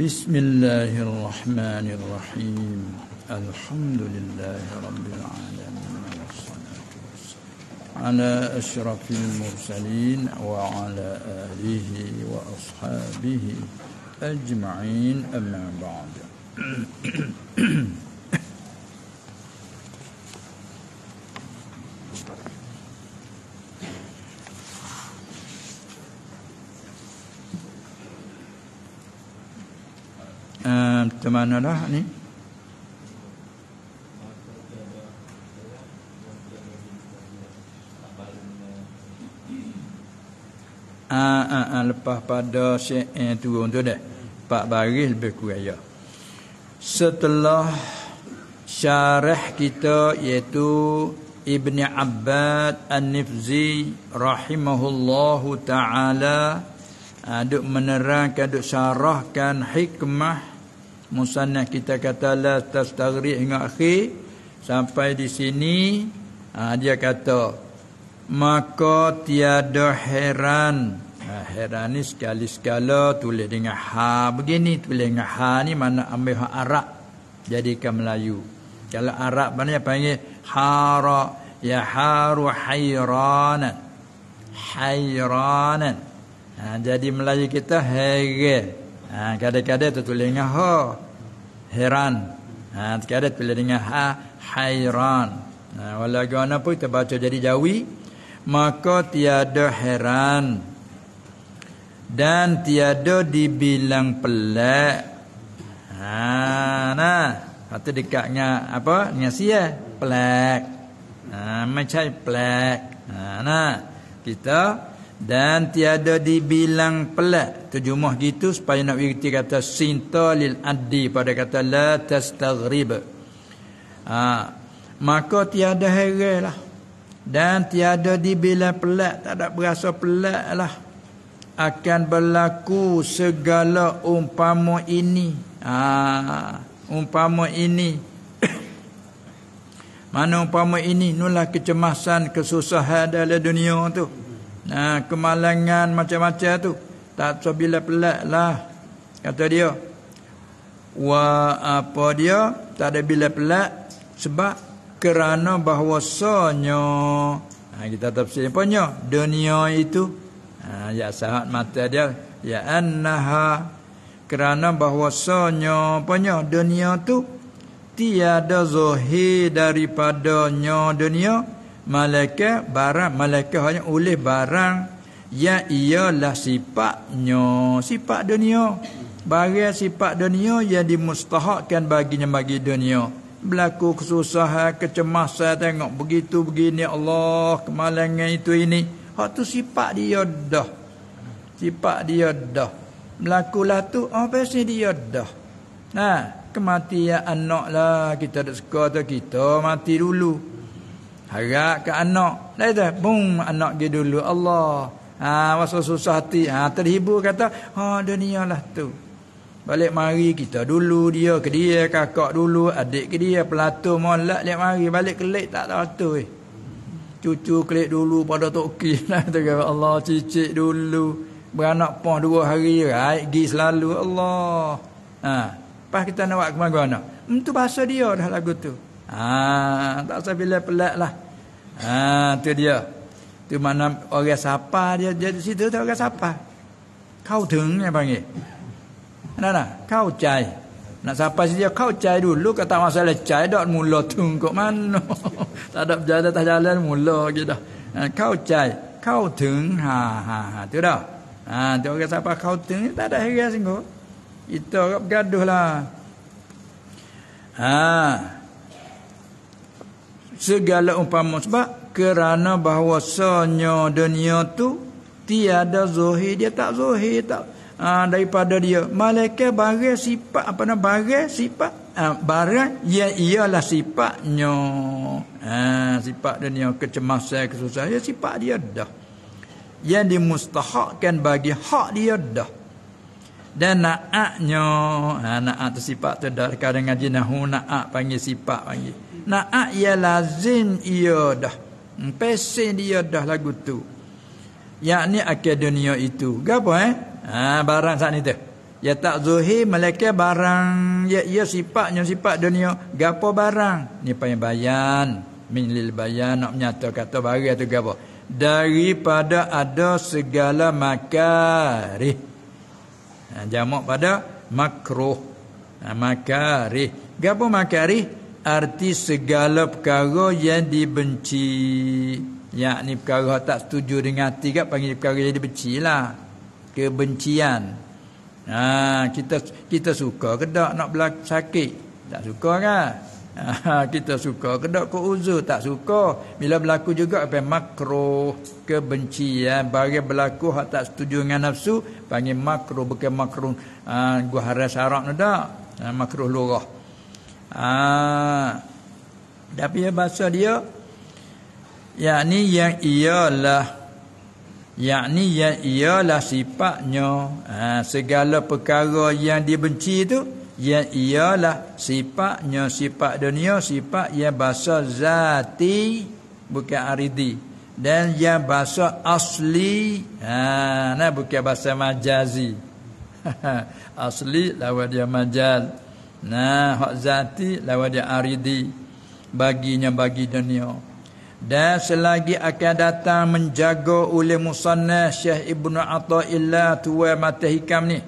بسم الله الرحمن الرحيم الحمد لله رب العالمين والصلاة والسلام على أشرف المرسلين وعلى آله وأصحابه أجمعين أما بعد kata manalah ni ah ah ah lepas pada syekh eh, turun tu dah empat baris lebih kurang ya setelah syarah kita iaitu Ibn Abbad An-Nifzi rahimahullahu taala aduk ah, menerangkan aduk syarahkan hikmah musannah kita kata la tastaghrih hingga akhir sampai di sini ha, dia kata maka tiada heran ha, heran ni sekali sekala tulis dengan ha begini tulis dengan ha ni mana ambil ha arab jadikan melayu kalau arab mana dia panggil hara ya haru hayranan hayranan ha, jadi melayu kita hege ha, kadang-kadang tertulis dengan ha heran, Ha sekali bila dengar ha hairan. Ha walagana pun kita baca jadi jawi maka tiada heran dan tiada dibilang pelak. Ha nah, atau dekatnya apa? Nyasia pelak. Ha macam pelak. Ha nah, kita dan tiada dibilang pelak, terjemah gitu supaya nak erti kata sinta lil addi pada kata la tastaghrib ha. maka tiada heranlah dan tiada dibilang pelak, tak ada berasa lah akan berlaku segala umpama ini ha. umpama ini mana umpama ini nulah kecemasan kesusahan dalam dunia tu Nah ha, kemalangan macam-macam tu. Tak so bila pelat lah. Kata dia. Wa apa dia. Tak ada bila pelat. Sebab kerana bahwasanya Ha, kita tak bersih apa nya. Dunia itu. Ha, ya sahat mata dia. Ya annaha. Kerana bahwasanya apa nya. Dunia tu. Tiada zuhir daripadanya dunia. Dunia malaikat barang malaikat hanya oleh barang yang ialah sifatnya sifat dunia bagi sifat dunia yang dimustahakkan baginya bagi dunia berlaku kesusahan kecemasan tengok begitu begini Allah kemalangan itu ini hak tu sifat dia dah sifat dia dah berlakulah tu apa oh, sih dia dah nah ha, kematian anak lah kita ada suka tu kita mati dulu Harap ke anak. Dah tu. Bum. Anak dia dulu. Allah. Ha, masa susah hati. Ha, terhibur kata. Ha dunia lah tu. Balik mari kita dulu dia ke dia. Kakak dulu. Adik ke dia. Pelatuh molat. Balik mari. Balik kelik tak tahu tu. Eh. Cucu kelik dulu pada toki. Lah Allah cicit dulu. Beranak pun dua hari. Raik gi selalu. Allah. Ha. Lepas kita nak buat kemana-mana. Itu bahasa dia dah lagu tu. Ah, ha, tak usah bila pelat lah. Ha tu dia. Tu mana orang siapa dia dia di situ tu orang siapa. Kau teng ni panggil. Ana nah, kau cai. Nak sampai dia kau cai dulu kata masalah cai dak mula tung kok mano. tak ada berjalan tak jalan mula ke dah. Ha, kau cai, kau teng ha ha ha tu dah. Ha tu orang siapa kau teng tak ada heran singgo. Itu orang bergaduh lah. Ha segala umpama sebab kerana bahawa bahawasanya dunia tu tiada zahir dia tak zahir tak ha, daripada dia malaikat barang sifat apa nama barang sifat ha, ah, barang ia ya, ialah sifatnya ha, sifat dunia kecemasan kesusahan ya, sifat dia dah yang dimustahakkan bagi hak dia dah dan naaknya ha, naak tu sifat tu dah kadang-kadang jinahu naak panggil sifat panggil Na'at ya lazim ia dah. Hmm, Pesin dia dah lagu tu. Yakni akhir dunia itu. Gapa eh? Ha, barang saat ni tu. Ya tak zuhir malaikat barang. Ya, ya sifatnya sifat dunia. Gapa barang? Ni payah bayan. Min lil bayan nak menyata kata bagi tu gapa. Daripada ada segala makari. Ha, jamak pada makruh. Ha, makari. Gapa makari? Makari arti segala perkara yang dibenci. Yakni perkara yang tak setuju dengan hati kan panggil perkara yang dibenci lah. Kebencian. Ha, kita kita suka ke tak nak belak sakit? Tak suka kan? Ha, kita suka ke tak kau uzur? Tak suka. Bila berlaku juga apa makro kebencian. Bagi berlaku hak tak setuju dengan nafsu panggil makro bukan makro. Ha, gua haras harap ni Ha, makro lurah. Ah. Tapi bahasa dia yakni yang ialah yakni yang ialah sifatnya ha, segala perkara yang dibenci itu yang ialah sifatnya sifat dunia sifat yang bahasa zati bukan aridi dan yang bahasa asli ha nah bukan bahasa majazi asli lawan dia majaz Nah, hak zati lawa dia aridi baginya bagi dunia. Dan selagi akan datang menjaga oleh musannah Syekh ibnu Atta'illah tua mata hikam ni.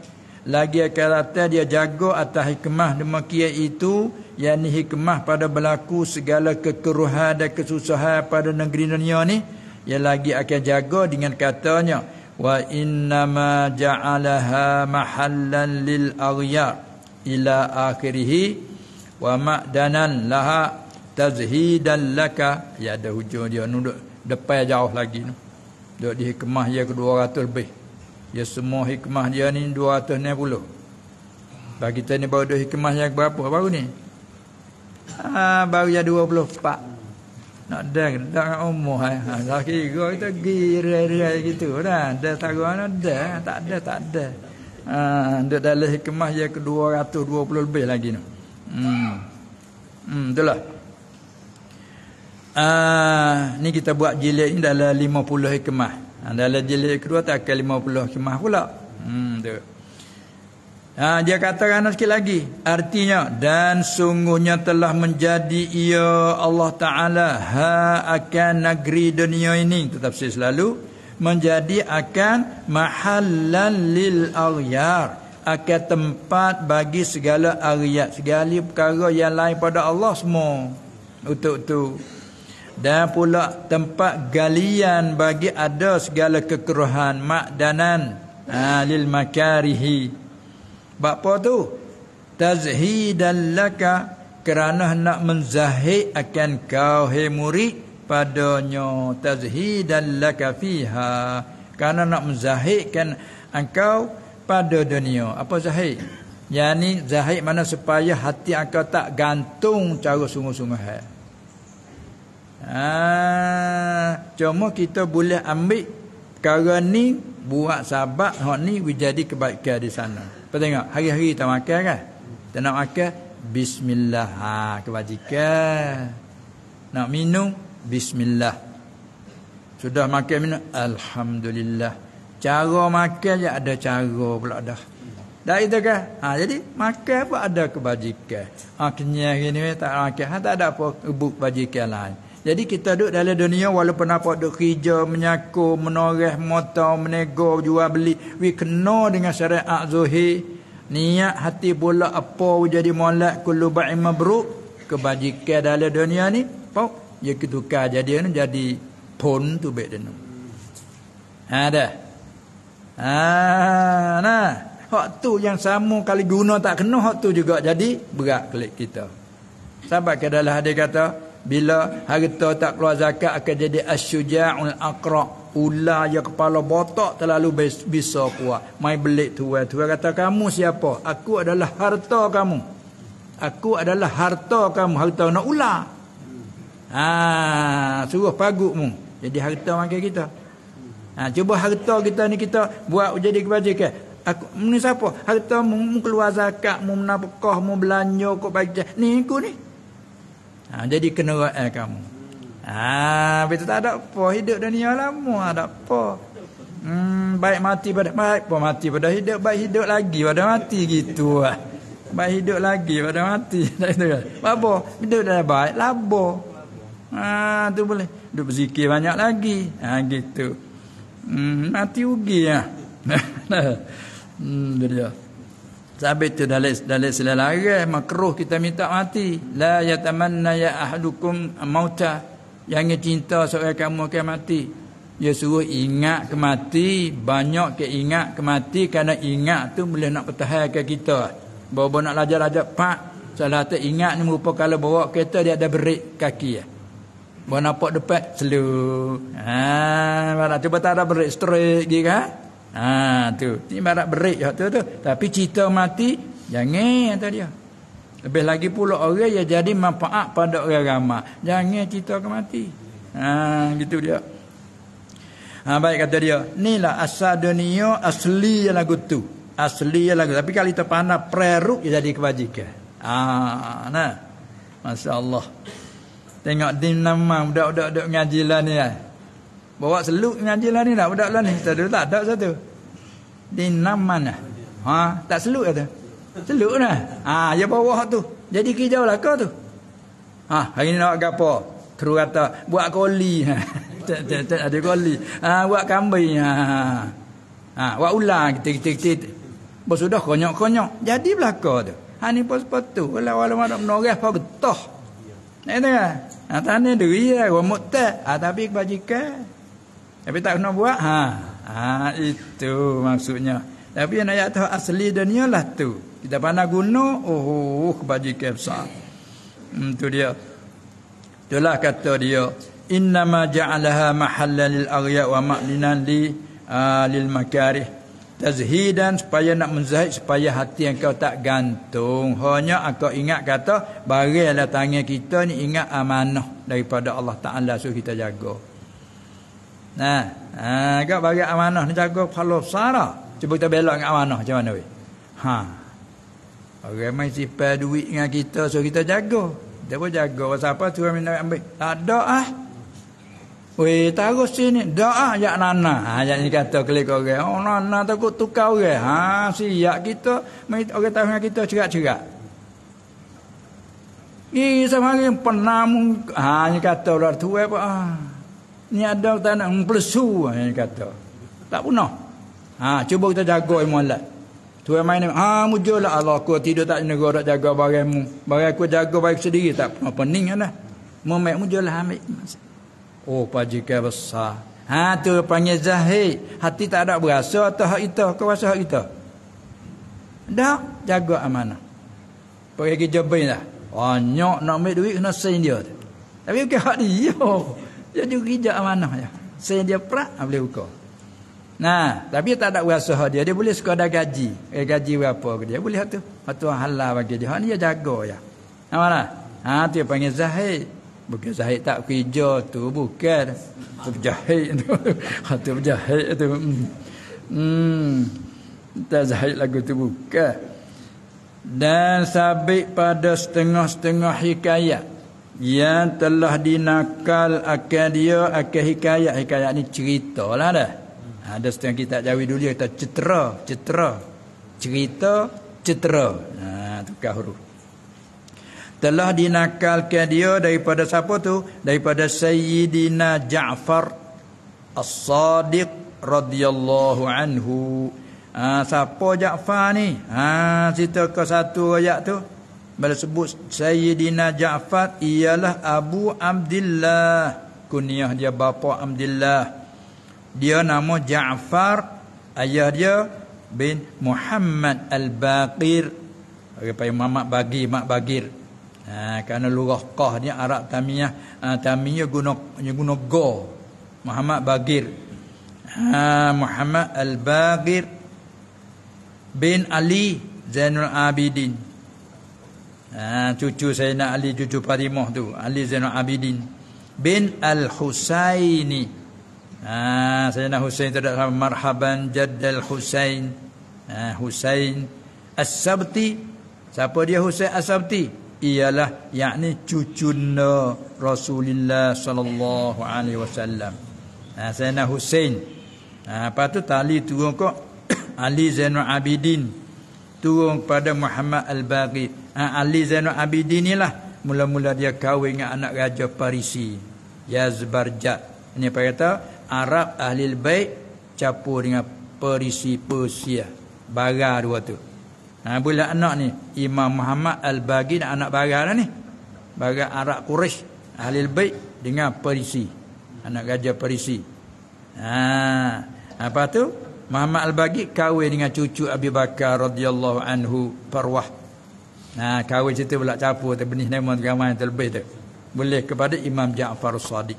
Lagi akan datang dia jaga atas hikmah demikian itu. Yang hikmah pada berlaku segala kekeruhan dan kesusahan pada negeri dunia ni. Yang lagi akan jaga dengan katanya. Wa ma ja'alaha mahallan lil aghyar ila akhirih wa ma'danan laha tazhidan laka ya ada hujung dia nunduk depan jauh lagi tu duduk di hikmah dia ke 200 lebih dia ya, semua hikmah dia ni 260 bagi kita ni baru duduk hikmah yang berapa baru ni ha, baru yang 24 nak dah dah umur eh. ha, dah kira kita gira-gira gitu dah dah tak ada tak ada tak ada Ha, ah, dalam hikmah yang ke-220 lebih lagi ni. Hmm. Hmm, itulah. Ah, ni kita buat jilid ni dalam 50 hikmah. Ha, dalam jilid kedua tak akan 50 hikmah pula. Hmm, tu. Ha, ah, dia kata kan sikit lagi. Artinya dan sungguhnya telah menjadi ia Allah Taala ha akan negeri dunia ini tetap selalu menjadi akan mahallan lil aghyar akan tempat bagi segala aghyar segala perkara yang lain pada Allah semua untuk tu dan pula tempat galian bagi ada segala kekeruhan makdanan ha, lil makarihi apa tu tazhidan laka kerana nak menzahir akan kau hei murid padanya tazhidan laka fiha karena nak menzahirkan engkau pada dunia apa zahir yakni zahir mana supaya hati engkau tak gantung cara sungguh-sungguh ha cuma kita boleh ambil perkara ni buat sabak hak ni menjadi kebaikan di sana apa tengok hari-hari tak makan kan tak nak makan bismillah ha kebajikan nak minum bismillah sudah makan minum alhamdulillah cara makan je ada cara pula dah dah itu kan ha jadi makan apa ada kebajikan ha kenyang gini tak makan ha, tak ada apa rebut kebajikan lain jadi kita duduk dalam dunia walaupun apa duduk kerja, menyaku, menoreh, motor, menego, jual beli. We kena dengan syariat zuhir. Niat hati bola apa jadi molat kulubai mabruk. Kebajikan dalam dunia ni. Pau, ia ya ketuka jadi anu jadi pon tu baik dan ha dah ha nah hak tu yang sama kali guna tak kena hak tu juga jadi berat kelik kita sebab ke dalam hadis kata bila harta tak keluar zakat akan jadi asyujaul aqra ula yang kepala botak terlalu bisa kuat mai belik tua tua kata kamu siapa aku adalah harta kamu aku adalah harta kamu harta nak ular Ha suruh pagutmu jadi harta makan kita. Ha cuba harta kita ni kita buat jadi kebajikan. Aku ni siapa? Harta mu keluar zakat, mu menafkah, mu belanja kok baik. Ni aku ni. Ha jadi kenderaan eh, kamu. Ha betul tak ada apa hidup dunia lama ada apa. Hmm baik mati pada baik pun mati pada hidup baik hidup lagi pada mati gitu ah. Baik hidup lagi pada mati. Tak itu kan. Apa? Hidup dah baik labo. Ha tu boleh. Duduk berzikir banyak lagi. Ha gitu. Hmm mati ugilah. hmm dia. Sabit tu dalil dalil selalai makruh kita minta mati. La yatamanna ya ahdukum mauta. Yang cinta soal kamu akan mati. Dia suruh ingat ke mati, banyak ke ingat ke mati kerana ingat tu boleh nak pertahankan kita. Bawa-bawa nak lajar-lajar pak. Salah tu ingat ni merupakan kalau bawa kereta dia ada berik kaki ah. Buat nampak depan selu. Ha, barat tu? tak ada break straight je kan? Ha, tu. Ini barat break hak tu tu. Tapi cita mati jangan kata dia. Lebih lagi pula orang yang jadi manfaat pada orang ramai. Jangan cerita ke mati. Ha, gitu dia. Ha, baik kata dia. Inilah asal dunia asli yang lagu tu. Asli yang lagu. Tapi kalau kita pandang preruk jadi kebajikan. Ha, nah. Masya Allah. Tengok di nama budak-budak ngaji lah ni lah. Bawa seluk ngaji lah ni lah budak lah ni. Satu tak ada satu. Di nama lah. Ha? Tak seluk tu. Seluk lah. Ha, dia ya bawa tu. Jadi kerja lah kau tu. Ha, hari ni nak apa? Kru kata, buat koli. Ha. Tak, tak, tak, ada koli. Ha, buat kambing. Ha. Ha, ha. ha buat ular. Kita, kita, kita. Bersudah konyok-konyok. Jadi belakang tu. Ha, ni pun sepatu. Walau-walau ada menoreh, apa betul. Nak kata kan? Ha tanya diri lah gua mutat ha, ah, tapi kebajikan. Tapi tak kena buat ha. Ha itu maksudnya. Tapi yang ayat asli dunia lah tu. Kita pandang guna oh, oh kebajikan besar. Hmm, tu dia. Itulah kata dia innama ja'alaha mahallan lil aghya wa ma'linan li uh, lil makarih Tazhidan supaya nak menzahid supaya hati yang kau tak gantung. Hanya engkau ingat kata barilah tangan kita ni ingat amanah daripada Allah Taala suruh kita jaga. Nah, agak ha, bagi amanah ni jaga kalau sara. Cuba kita belok dengan amanah macam mana weh. Ha. Orang mai sipai duit dengan kita suruh kita jaga. Kita pun jaga siapa suruh minta ambil. Tak ada ah. Wei, terus sini. Doa ya ah, nana. Ha, ah, yang ni kata klik oke Okay. Oh, nana takut tukar orang. Okay. Ha, siap kita. oke okay, tahu kita cerak-cerak. Ni sama hari hanya Ha, kata orang tua eh, apa. Ha. Ni ada tak nak hanya Ha, kata. Tak puno. Ha, cuba kita jaga ilmu Allah. Tu main ni. Ha, mujulah Allah. Aku tidur tak negara jaga bagaimu bagai aku jaga baik sendiri. Tak pening lah. Memek mujulah ambil. Masa. Oh paji ke besar. Ha tu panggil zahid. Hati tak ada berasa atau hak itu. kuasa hak itu. Dah jaga amanah. Pergi ke jobin lah. Banyak nak ambil duit kena sen dia. Tapi bukan hak dia. Dia juga kerja amanah je. Sen dia perak ha, boleh buka. Nah, tapi tak ada kuasa hak dia. Dia boleh sekadar gaji. Eh, gaji berapa ke dia. Boleh lah tu. Hak tu halal bagi dia. Hak ni dia jaga ya. Nampak tak? Ha tu panggil zahid. Bukan jahit tak kerja tu bukan. Tu jahit tu. Ha, tu jahit tu. Hmm. hmm. Tak jahit lagu tu bukan. Dan sabit pada setengah-setengah hikayat yang telah dinakal akan dia akan hikayat hikayat ni cerita lah dah ha, ada setengah kita jawi dulu kita cetera cetera cerita cetera nah ha, tukar huruf telah dinakalkan dia daripada siapa tu daripada sayyidina Ja'far As-Sadiq radhiyallahu anhu ha siapa Ja'far ni ha cerita ke satu ayat tu bila sebut sayyidina Ja'far ialah Abu Abdullah kunyah dia bapa Abdullah dia nama Ja'far ayah dia bin Muhammad Al-Baqir bagi Muhammad Bagir Mak Bagir Ha, kerana lurah Qah ni Arab Tamiyah ha, Tamiyah guna, guna, guna Go Muhammad Bagir ha, Muhammad Al-Bagir Bin Ali Zainul Abidin ha, Cucu saya nak Ali cucu Parimah tu Ali Zainul Abidin Bin Al-Husaini ha, Saya nak Husain tak ada Marhaban Jaddal Husain ha, Husain As-Sabti Siapa dia Husain As-Sabti? ialah yakni cucu Rasulullah sallallahu alaihi wasallam. Ha Sayyidina Hussein. Ha apa tu tali turun kok Ali Zainul Abidin turun pada Muhammad Al-Baqi. Ha, Ali Zainul Abidin inilah mula-mula dia kahwin dengan anak raja Parisi Yazbarjat. Ini apa kata Arab Ahlul Bait campur dengan Parisi Persia. Bara dua tu. Ha, bila anak ni Imam Muhammad Al-Baghin Bagi anak baranglah ni. Barang Arab Quraisy, ahli bait dengan Perisi, Anak gajah Perisi. Ha, apa tu? Muhammad al Bagi kahwin dengan cucu Abi Bakar radhiyallahu anhu Perwah. Ha, kahwin cerita pula capur tu benih nama agama yang terlebih tu. Boleh kepada Imam Ja'far Sadiq.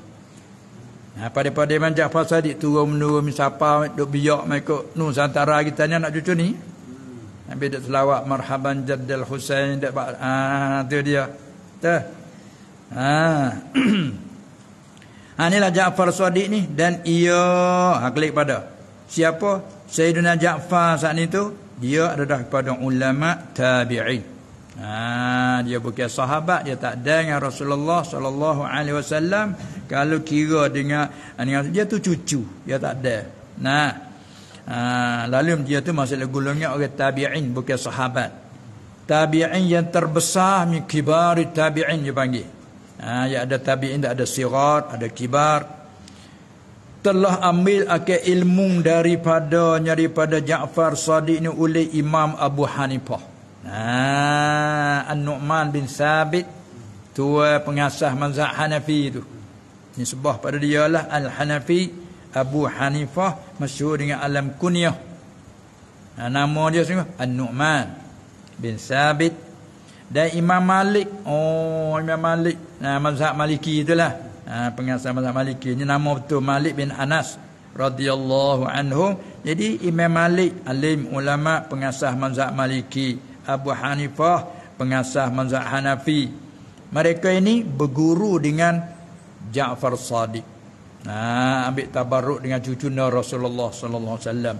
Ha, pada pada Imam Ja'far Sadiq turun menurun misapa duk biak mai kok nu santara kita ni anak cucu ni. Nabi dia selawat marhaban jaddal Husain dia ah ha, tu dia. Tu. Ah. Ha. ha inilah Jaafar Sadiq ni dan ia ha, klik pada siapa Sayyidina Jaafar saat ni tu dia adalah daripada ulama tabi'in. Ha, dia bukan sahabat dia tak ada dengan Rasulullah sallallahu alaihi wasallam kalau kira dengan ha, dia tu cucu dia tak ada. Nah. Ha, ah, lalu dia tu maksudnya golongnya orang tabi'in bukan sahabat. Tabi'in yang terbesar min kibari tabi'in dia panggil. Ha, ya ada tabi'in, ada sirat, ada kibar. Telah ambil akal ilmu daripada daripada Ja'far Sadiq ni oleh Imam Abu Hanifah. Ha, An-Nu'man bin Sabit tua pengasah mazhab Hanafi tu. Ini sebah pada dialah Al-Hanafi. Abu Hanifah masyhur dengan alam kunyah. Nah, ha, nama dia semua An-Nu'man bin Sabit dan Imam Malik. Oh, Imam Malik. Nah, ha, mazhab Maliki itulah. Ah, ha, pengasas mazhab Maliki. Ini nama betul Malik bin Anas radhiyallahu anhu. Jadi Imam Malik alim ulama pengasas mazhab Maliki, Abu Hanifah pengasas mazhab Hanafi. Mereka ini berguru dengan Ja'far Sadiq. Ha, ambil tabarruk dengan cucu Nabi Rasulullah sallallahu alaihi wasallam.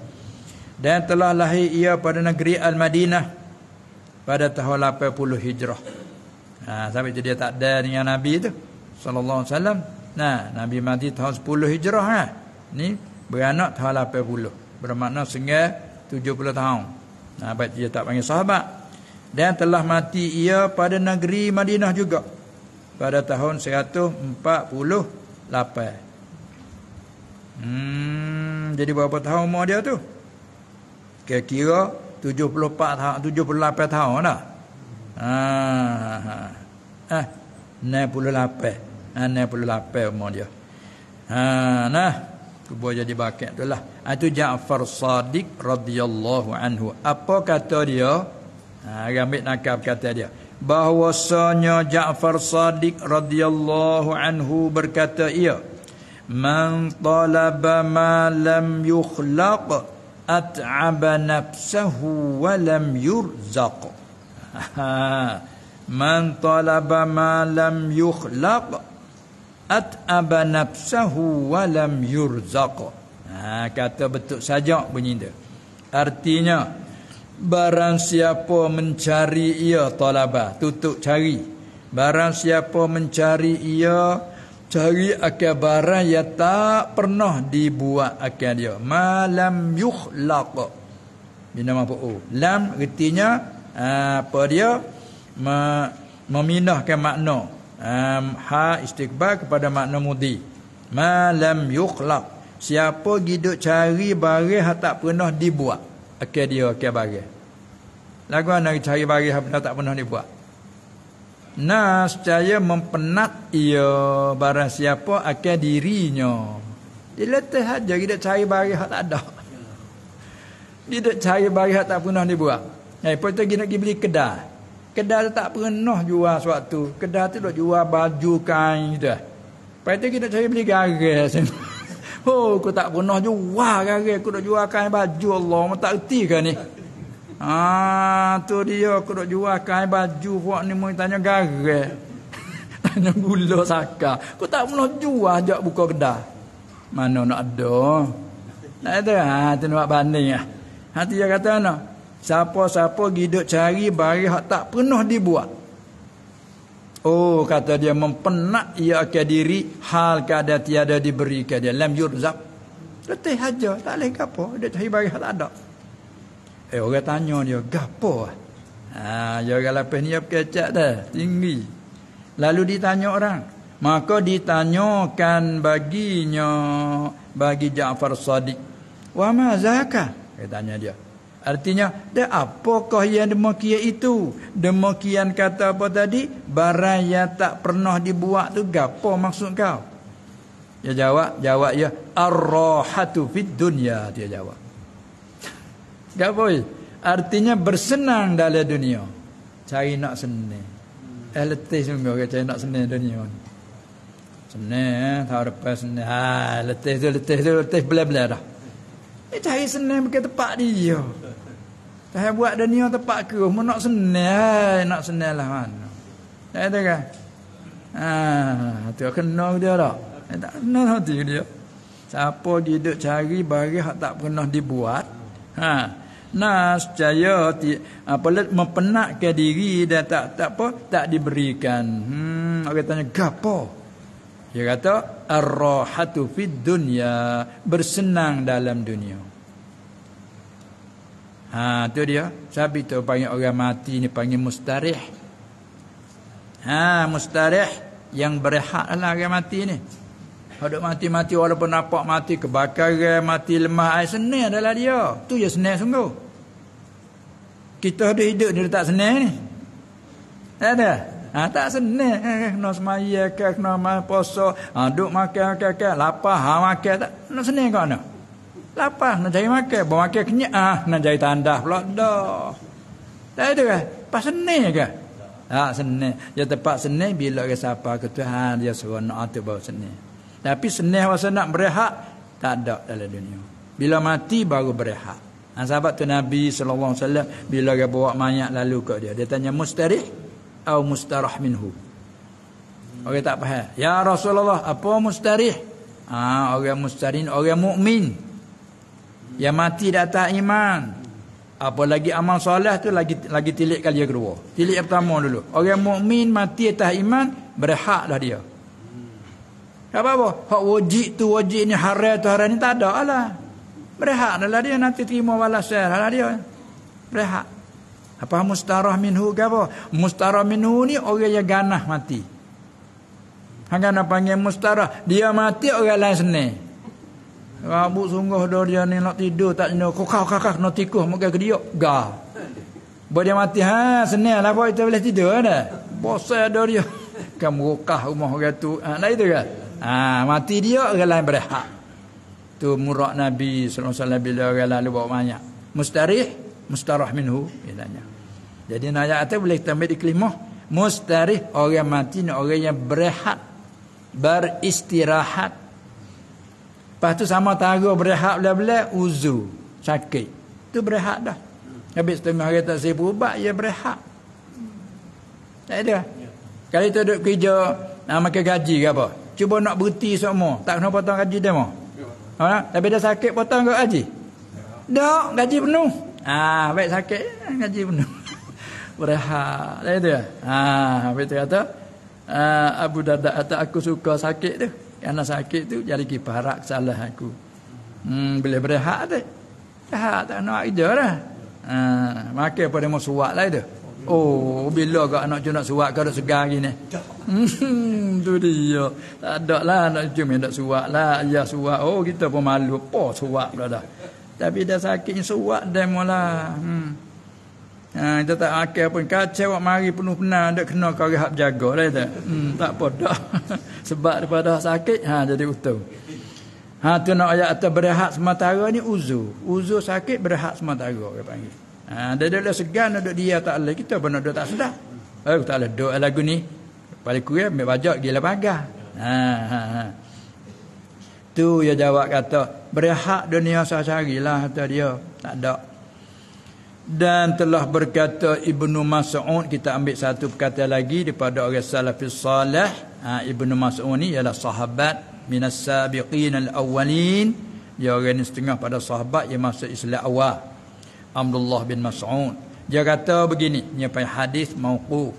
Dan telah lahir ia pada negeri Al-Madinah pada tahun 80 Hijrah. Ha, sampai jadi tak ada dengan Nabi tu sallallahu alaihi wasallam. Nah, Nabi mati tahun 10 Hijrah ha. Ni beranak tahun 80. Bermakna sehingga 70 tahun. Nah, baik dia tak panggil sahabat. Dan telah mati ia pada negeri Madinah juga. Pada tahun 148. Hmm, jadi berapa tahun umur dia tu? Kira-kira 74 tahun, 78 tahun lah Ha. Ha. Eh, 98. 98 umur dia. Ha, nah. Cuba jadi bakat tu lah. Itu Ja'far Sadiq radhiyallahu anhu. Apa kata dia? Ha, ambil nakab kata dia. Bahwasanya Ja'far Sadiq radhiyallahu anhu berkata ia. Man talaba ma lam yukhlaq at'aba nafsahu wa lam yurzaq. Man talaba ma lam yukhlaq at'aba nafsahu wa lam yurzaq. Ha, kata betul saja bunyi dia. Artinya barang siapa mencari ia talaba tutup cari. Barang siapa mencari ia cari akal barang yang tak pernah dibuat akal dia malam yukhlaq bina mampu oh. lam ertinya ah, apa dia ma, memindahkan makna um, ha istiqbal kepada makna mudi malam yukhlaq siapa giduk cari barang yang tak pernah dibuat akal dia akal barang lagu anak cari barang yang tak pernah dibuat Nah, secaya mempenat ia barang siapa akan dirinya. Dia letak saja, dia cari bari yang tak ada. Dia cari bari yang tak pernah dia buat. Nah, eh, lepas itu dia nak beli kedai. Kedai tu tak pernah jual sewaktu. Kedai tu dah jual baju kain gitu. Lepas itu dia nak cari beli garis. oh, aku tak pernah jual garis. Aku nak jual kain baju Allah. Tak erti kan ni? Ah, tu dia aku nak jual kain baju buat ni mai tanya garang. tanya gula saka. Aku tak mau jual ajak buka kedai. Mana nak ada. Nak ada ha tu nak banding ah. Ha dia kata ana. Siapa-siapa giduk cari bari hak tak pernah dibuat. Oh kata dia mempenak ia ke diri hal kada tiada diberi ke dia lam yurzak. Letih aja tak leh apa dia cari bari hak tak ada. Eh orang tanya dia gapo ah. Ha dia orang lapis ni kecak dah tinggi. Lalu ditanya orang. Maka ditanyakan baginya bagi Jaafar Sadiq. Wa ma zaka? Katanya dia. Artinya, de apakah yang demikian itu? Demikian kata apa tadi? Barang yang tak pernah dibuat tu gapo maksud kau? Dia jawab, jawab ya, ar-rahatu fid dunya dia jawab. Tak boleh. Artinya bersenang dalam dunia. Cari nak senang. Eh letih semua orang cari nak senang dunia ni. Senang eh. Tahu depan senang. Ha, letih tu letih tu letih bela-bela dah. Eh cari senang pakai tempat dia. Saya buat dunia tempat ke. Mau nak senang. Eh, nak senang lah mana. Tak kata kan? Haa. Tu kenal dia tak? Eh, tak kenal lah, hati dia. Siapa dia duduk cari barang yang tak pernah dibuat. Ha. Nascaya apa lihat mempenak ke diri dan tak tak apa tak diberikan. Hmm, orang tanya gapo? Dia kata ar-rahatu fid dunya bersenang dalam dunia. Ha tu dia. Sabi tu panggil orang mati ni panggil mustarih. Ha mustarih yang berehatlah orang mati ni. Hadap mati-mati walaupun nampak mati kebakaran, mati lemah, air senih adalah dia. Tu je senih sungguh. Kita ada hidup ni tak senih ni. Ada? Ha, tak senih. Eh, kena semaya ke, kena main poso. Ha, duk makan, makan, makan. Lapar, ha, makan tak. Nak senih kau ni. Lapar, nak cari makan. Bawa makan kenyak, ha, nak cari tandas pula. Dah. Tak ada ke? Pas senih ke? Tak senih. Dia tepat senih bila dia sapa ke Tuhan. Dia seronok ha, tu bawa senih. Tapi senih masa nak berehat tak ada dalam dunia. Bila mati baru berehat. Ha, sahabat tu Nabi SAW bila dia bawa mayat lalu ke dia. Dia tanya mustarih atau mustarah minhu. Orang tak faham. Ya Rasulullah apa mustarih? Ha, orang mustarih orang mukmin Yang mati dah tak iman. Apalagi amal soleh tu lagi lagi tilik kali yang kedua. Tilik yang pertama dulu. Orang mukmin mati atas iman, berhaklah dia. Tak apa-apa. Hak wajib tu wajib ni haram tu haram ni tak ada lah. Berehat lah dia nanti terima wala balasan lah dia. Berehat. Apa mustarah minhu ke apa? Mustarah minhu ni orang yang ganah mati. Hang kena panggil mustarah. Dia mati orang lain sini. Rabu sungguh dah dia ni nak tidur tak kena. Kau kau kau nak tikuh makan ke dia. Gah. Bila dia mati ha senang lah. Bila kita boleh tidur kan? Bosa dah dia. Kamu rukah rumah orang tu. Ha, nak itu kan? Ha, mati dia orang lain berhak. Tu murak Nabi sallallahu alaihi wasallam bila orang lalu bawa banyak. Mustarih mustarah minhu katanya. Jadi naya kata boleh kita ambil di mustarih orang mati ni orang yang berehat beristirahat. Lepas tu sama taruh berehat bila-bila uzu sakit. Tu berehat dah. Habis setengah hari tak sibuk ubat ya berehat. Tak ada. Kalau tu duduk kerja nak makan gaji ke apa? Cuba nak berhenti semua. Tak kena potong gaji demo. Ha, ya. tapi dah sakit potong ke gaji? Ya. gaji penuh. Ha, baik sakit gaji penuh. Berehat. Lain tu. Ya? Ha, apa tu kata? Ha, Abu Darda kata aku suka sakit tu. Karena sakit tu jadi kiparak salah aku. Hmm, boleh berehat tu. Ha, tak nak ide lah. Ha, makan pada mesuak lah itu. Oh, bila kau anak cucu nak suak kau dah segar lagi ni? Hmm, tu dia. Tak ada lah anak cucu main nak suak lah. Ayah suak. Oh, kita pun malu. Apa suak pula dah. Tapi dah sakit suak dah mula. Hmm. Ha, kita tak akal pun. Kacau awak mari penuh penang. Dia kena kau rehat jaga lah. Tak? Hmm, tak apa dah. Sebab daripada sakit, ha, jadi utuh. Ha, tu nak ayat atas berehat sementara ni uzur. Uzur sakit berehat sementara. Dia panggil. Ha, dia dah segan duduk dia tak ada kita pun duduk tak sedar. Eh, aku tak ada doa lah lagu ni. Paling kurang ambil bajak gila pagar. Ha, ha, ha. Tu dia jawab kata, berhak dunia sehari-hari lah kata dia. Tak ada. Dan telah berkata Ibnu Mas'ud, kita ambil satu perkataan lagi daripada orang salafis salih. Ha, Ibnu Mas'ud ni ialah sahabat minas sabiqin al-awwalin. Dia orang ni setengah pada sahabat yang masuk Islam awal. Abdullah bin Mas'ud. Dia kata begini, nyapai hadis mauquf.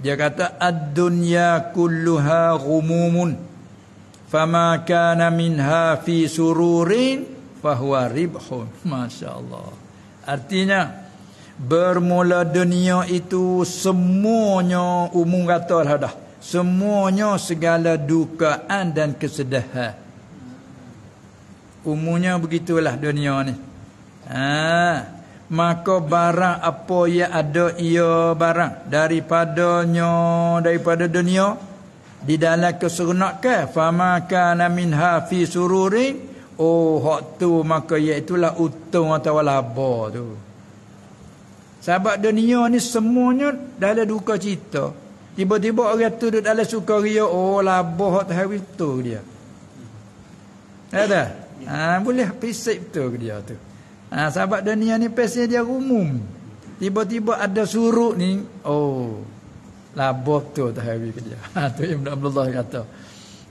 Dia kata ad-dunya kulluha ghumumun fama kana minha fi sururin fahuwa ribhun. Masya-Allah. Artinya bermula dunia itu semuanya umum kata lah dah. Semuanya segala dukaan dan kesedihan. Umumnya begitulah dunia ni. Ah. Ha maka barang apa yang ada ia barang daripadanya daripada dunia di dalam keserenakan famakana minha hafi sururi oh hak tu maka iaitu lah untung atau laba tu sebab dunia ni semuanya dalam duka cita tiba-tiba orang tu duduk dalam sukaria oh laba hak tu betul dia ada ya. ha, boleh pisik tu dia tu ha, sahabat dunia ni pesnya dia umum tiba-tiba ada suruh ni oh labuh tu tahawi kerja ha, tu Ibn Abdullah kata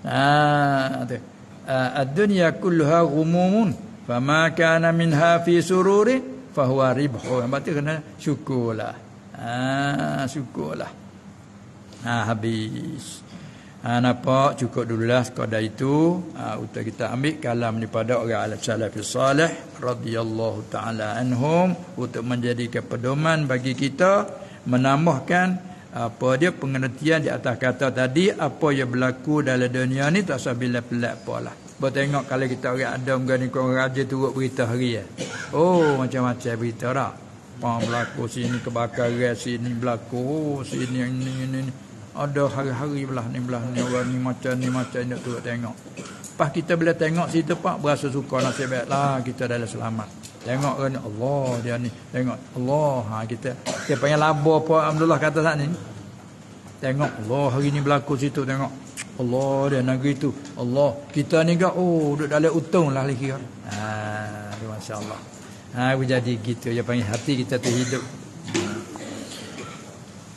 ha, tu ha, dunia kulluha gumumun fama kana minha fi sururi fahuwa ribhu berarti kena syukurlah ha, syukurlah ha, habis Ha, nampak cukup dululah sekadar itu ha, ah, untuk kita ambil kalam daripada orang ala salafi salih radhiyallahu ta'ala anhum untuk menjadi kepedoman bagi kita menambahkan apa dia pengertian di atas kata tadi apa yang berlaku dalam dunia ni tak usah bila pelat apa lah. tengok kalau kita orang ada muka kau korang raja turut berita hari ya. oh macam-macam berita tak Pang berlaku sini kebakaran sini berlaku oh, sini ini, ini. Ada hari-hari belah ni belah ni orang ni macam ni macam nak tu tengok. Pas kita bila tengok situ pak berasa suka nasib baik lah kita dalam selamat. Tengok kan Allah dia ni. Tengok Allah ha kita. Dia panggil labo apa alhamdulillah kata sat ni. Tengok Allah hari ni berlaku situ tengok. Allah dia nak tu. Allah kita ni kan oh duduk dalam utang lah lagi. kan. Ha ah, masya-Allah. Ha ah, jadi gitu dia panggil hati kita tu hidup.